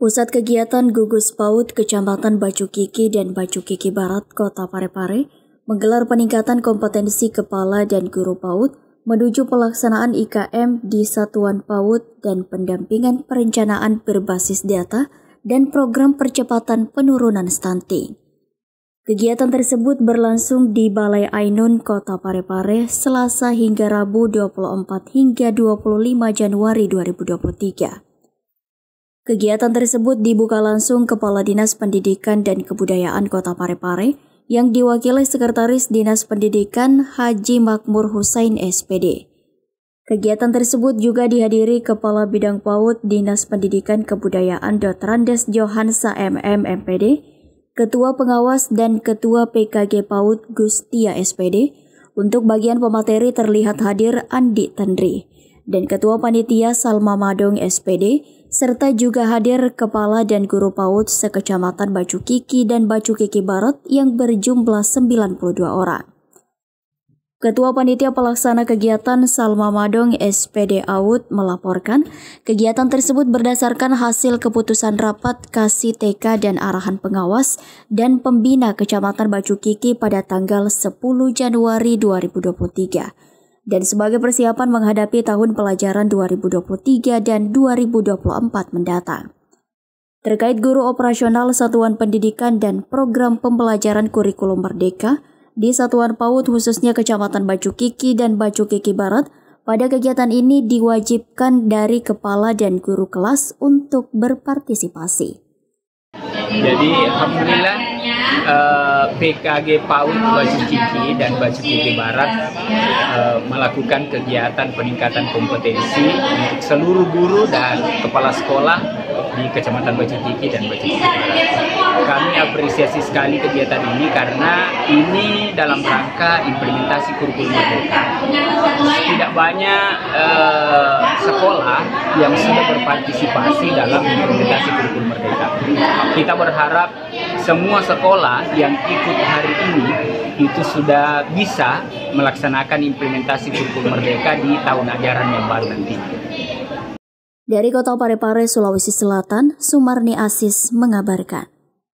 Pusat kegiatan gugus PAUD Kecamatan Bacu Kiki dan Bacu Kiki Barat Kota Parepare menggelar peningkatan kompetensi kepala dan guru PAUD menuju pelaksanaan IKM di Satuan PAUD dan pendampingan perencanaan berbasis data dan program percepatan penurunan stunting. Kegiatan tersebut berlangsung di Balai Ainun, Kota Parepare, Selasa hingga Rabu 24 hingga 25 Januari 2023. Kegiatan tersebut dibuka langsung Kepala Dinas Pendidikan dan Kebudayaan Kota Parepare yang diwakili Sekretaris Dinas Pendidikan Haji Makmur Husain SPD. Kegiatan tersebut juga dihadiri Kepala Bidang PAUD Dinas Pendidikan Kebudayaan Dotrandes Johansa MM MPD, Ketua Pengawas dan Ketua PKG PAUD Gustia SPD, untuk bagian pemateri terlihat hadir Andi Tendri, dan Ketua Panitia Salma Madong SPD, serta juga hadir kepala dan guru PAUD sekecamatan Bacu Kiki dan Bacu Kiki Barat yang berjumlah 92 orang. Ketua Panitia Pelaksana Kegiatan Salma Madong SPD AUD melaporkan, kegiatan tersebut berdasarkan hasil keputusan rapat kasih TK dan arahan pengawas dan pembina Kecamatan Bacu Kiki pada tanggal 10 Januari 2023 dan sebagai persiapan menghadapi tahun pelajaran 2023 dan 2024 mendatang. Terkait guru operasional satuan pendidikan dan program pembelajaran kurikulum merdeka di satuan PAUD khususnya Kecamatan Bacu Kiki dan Bacu Kiki Barat, pada kegiatan ini diwajibkan dari kepala dan guru kelas untuk berpartisipasi. Jadi alhamdulillah uh, PKG PAUD Baju Kiki dan Baju Kiki Barat e, melakukan kegiatan peningkatan kompetensi untuk seluruh guru dan kepala sekolah di Kecamatan Baju Kiki dan Kiki Barat. Kami apresiasi sekali kegiatan ini karena ini dalam rangka implementasi kurikulum merdeka. Tidak banyak uh, sekolah yang sudah berpartisipasi dalam implementasi kurikulum merdeka. Kita berharap semua sekolah yang ikut hari ini itu sudah bisa melaksanakan implementasi kurikulum merdeka di tahun ajaran yang baru nanti. Dari Kota Parepare, Sulawesi Selatan, Sumarni Asis mengabarkan.